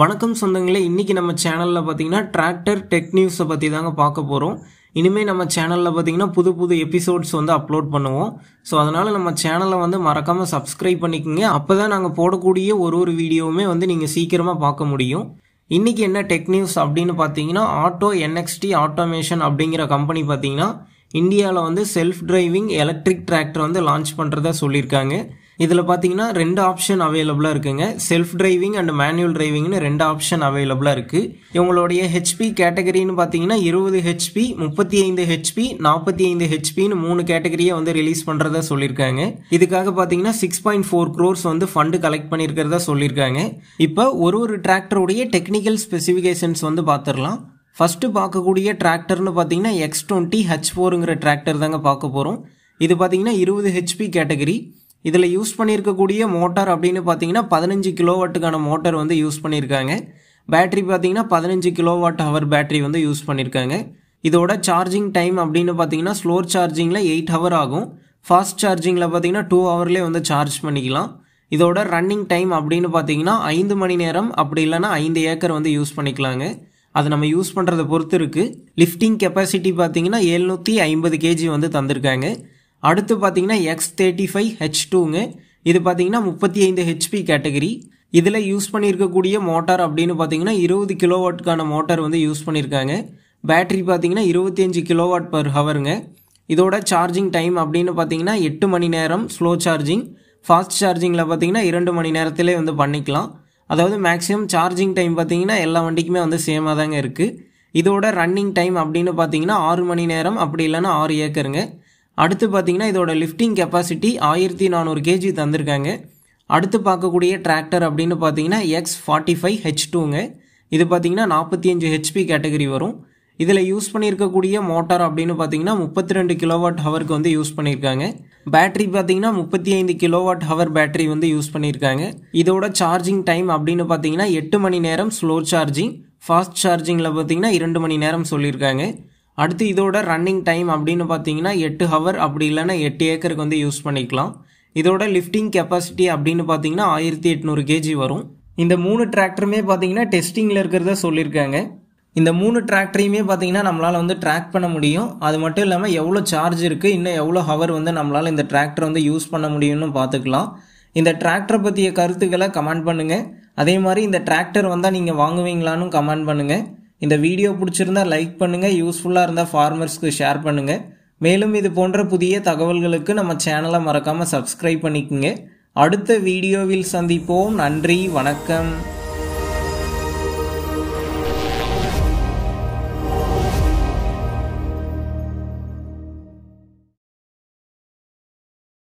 வணக்கம் சொந்தங்களே இன்றைக்கி நம்ம சேனலில் பார்த்தீங்கன்னா டிராக்டர் டெக் நியூஸை பற்றி தாங்க பார்க்க போகிறோம் இனிமேல் நம்ம சேனலில் பார்த்தீங்கன்னா புது புது எபிசோட்ஸ் வந்து அப்லோட் பண்ணுவோம் ஸோ அதனால் நம்ம சேனலை வந்து மறக்காமல் சப்ஸ்கிரைப் பண்ணிக்கோங்க அப்போ தான் நாங்கள் போடக்கூடிய ஒரு ஒரு வீடியோவுமே வந்து நீங்கள் சீக்கிரமாக பார்க்க முடியும் இன்றைக்கி என்ன டெக் நியூஸ் அப்படின்னு பார்த்தீங்கன்னா ஆட்டோ என்எக்ஸ்டி ஆட்டோமேஷன் அப்படிங்கிற கம்பெனி பார்த்தீங்கன்னா இந்தியாவில் வந்து செல்ஃப் டிரைவிங் எலக்ட்ரிக் டிராக்டர் வந்து லான்ச் பண்ணுறதா சொல்லியிருக்காங்க இதில் பார்த்தீங்கன்னா ரெண்டு ஆப்ஷன் அவைலபிளாக இருக்குங்க செல்ஃப் டிரைவிங் அண்ட் மேனுவல் டிரைவிங்னு ரெண்டு ஆப்ஷன் அவைலபிளாக இருக்குது இவங்களுடைய ஹெச்பி கேட்டகரின்னு பார்த்தீங்கன்னா இருபது ஹெச்பி முப்பத்தி ஐந்து ஹெச்பி நாற்பத்தி ஐந்து ஹெச்பின்னு மூணு கேட்டகரியை வந்து ரிலீஸ் பண்ணுறதா சொல்லியிருக்காங்க இதுக்காக பார்த்தீங்கன்னா சிக்ஸ் பாயிண்ட் ஃபோர் க்ரோர்ஸ் வந்து ஃபண்டு கலெக்ட் பண்ணியிருக்கிறதா சொல்லியிருக்காங்க இப்போ ஒரு ஒரு டிராக்டருடைய டெக்னிக்கல் ஸ்பெசிஃபிகேஷன்ஸ் வந்து பார்த்துடலாம் ஃபஸ்ட்டு பார்க்கக்கூடிய டிராக்டர்னு பார்த்தீங்கன்னா எக்ஸ் டுவெண்ட்டி ஹெச் ஃபோருங்கிற டிராக்டர் தாங்க பார்க்க போகிறோம் இது பார்த்தீங்கன்னா இருபது ஹெச்பி கேட்டகரி இதில் யூஸ் பண்ணியிருக்கக்கூடிய மோட்டார் அப்படின்னு பார்த்தீங்கன்னா பதினஞ்சு கிலோவாட்டுக்கான மோட்டார் வந்து யூஸ் பண்ணியிருக்காங்க பேட்டரி பார்த்தீங்கன்னா பதினஞ்சு கிலோவாட் ஹவர் பேட்ரி வந்து யூஸ் பண்ணியிருக்காங்க இதோட சார்ஜிங் டைம் அப்படின்னு பார்த்தீங்கன்னா ஸ்லோ சார்ஜிங்கில் எயிட் ஹவர் ஆகும் ஃபாஸ்ட் சார்ஜிங்கில் பார்த்தீங்கன்னா டூ ஹவர்லேயே வந்து சார்ஜ் பண்ணிக்கலாம் இதோட ரன்னிங் டைம் அப்படின்னு பார்த்தீங்கன்னா ஐந்து மணி நேரம் அப்படி இல்லைனா ஐந்து ஏக்கர் வந்து யூஸ் பண்ணிக்கலாங்க அது நம்ம யூஸ் பண்ணுறதை பொறுத்து இருக்குது லிஃப்டிங் கெப்பாசிட்டி பார்த்தீங்கன்னா எழுநூற்றி ஐம்பது கேஜி வந்து தந்திருக்காங்க அடுத்து பார்த்தீங்கன்னா எக்ஸ் தேர்ட்டி ஃபைவ் ஹெச் டூங்க இது பார்த்தீங்கன்னா முப்பத்தி ஐந்து ஹெச்பி கேட்டகரி இதில் யூஸ் பண்ணியிருக்கக்கூடிய மோட்டார் அப்படின்னு பார்த்தீங்கன்னா இருபது கிலோவாட்டுக்கான மோட்டார் வந்து யூஸ் பண்ணியிருக்காங்க பேட்டரி பார்த்தீங்கன்னா இருபத்தி அஞ்சு கிலோவாட் பர் ஹவருங்க இதோட சார்ஜிங் டைம் அப்படின்னு பார்த்தீங்கன்னா எட்டு மணி நேரம் ஸ்லோ சார்ஜிங் ஃபாஸ்ட் சார்ஜிங்கில் பார்த்தீங்கன்னா இரண்டு மணி நேரத்திலே வந்து பண்ணிக்கலாம் அதாவது மேக்ஸிமம் சார்ஜிங் டைம் பார்த்தீங்கன்னா எல்லா வண்டிக்குமே வந்து சேமாக தாங்க இருக்குது இதோட ரன்னிங் டைம் அப்படின்னு பார்த்தீங்கன்னா ஆறு மணி நேரம் அப்படி இல்லைன்னா ஆறு ஏக்கருங்க அடுத்து பார்த்தீங்கன்னா இதோட லிஃப்டிங் கெப்பாசிட்டி ஆயிரத்தி நானூறு கேஜி தந்திருக்காங்க அடுத்து பார்க்கக்கூடிய டிராக்டர் அப்படின்னு பார்த்தீங்கன்னா எக்ஸ் ஃபார்ட்டி ஃபைவ் ஹெச் டூங்க இது பார்த்தீங்கன்னா நாற்பத்தி அஞ்சு ஹெச்பி கேட்டகரி வரும் இதில் யூஸ் பண்ணியிருக்கக்கூடிய மோட்டார் அப்படின்னு பார்த்தீங்கன்னா முப்பத்தி ரெண்டு கிலோவாட் ஹவருக்கு வந்து யூஸ் பண்ணியிருக்காங்க பேட்ரி பார்த்தீங்கன்னா முப்பத்தி ஐந்து கிலோவாட் ஹவர் பேட்ரி வந்து யூஸ் பண்ணியிருக்காங்க இதோட சார்ஜிங் டைம் அப்படின்னு பார்த்தீங்கன்னா எட்டு மணி நேரம் ஸ்லோ சார்ஜிங் ஃபாஸ்ட் சார்ஜிங்கில் பார்த்தீங்கன்னா இரண்டு மணி நேரம் சொல்லியிருக்காங்க அடுத்து இதோட ரன்னிங் டைம் அப்படின்னு பார்த்தீங்கன்னா எட்டு ஹவர் அப்படி இல்லைன்னா எட்டு ஏக்கருக்கு வந்து யூஸ் பண்ணிக்கலாம் இதோட லிஃப்டிங் கெப்பாசிட்டி அப்படின்னு பார்த்தீங்கன்னா ஆயிரத்தி எட்நூறு கேஜி வரும் இந்த மூணு டிராக்டருமே பார்த்தீங்கன்னா டெஸ்டிங்கில் இருக்கிறத சொல்லியிருக்காங்க இந்த மூணு டிராக்டரையுமே பார்த்தீங்கன்னா நம்மளால் வந்து ட்ராக் பண்ண முடியும் அது மட்டும் இல்லாமல் எவ்வளோ சார்ஜ் இருக்குது இன்னும் எவ்வளோ ஹவர் வந்து நம்மளால் இந்த டிராக்டர் வந்து யூஸ் பண்ண முடியும்னு பார்த்துக்கலாம் இந்த டிராக்டரை பற்றிய கருத்துக்களை கமெண்ட் பண்ணுங்கள் அதே மாதிரி இந்த டிராக்டர் வந்தால் நீங்கள் வாங்குவீங்களான்னு கமெண்ட் பண்ணுங்கள் இந்த வீடியோ பிடிச்சிருந்தா லைக் பண்ணுங்கள் யூஸ்ஃபுல்லாக இருந்தால் ஃபார்மர்ஸ்க்கு ஷேர் பண்ணுங்கள் மேலும் இது போன்ற புதிய தகவல்களுக்கு நம்ம சேனலை மறக்காமல் சப்ஸ்கிரைப் பண்ணிக்கோங்க அடுத்த வீடியோவில் சந்திப்போம் நன்றி வணக்கம்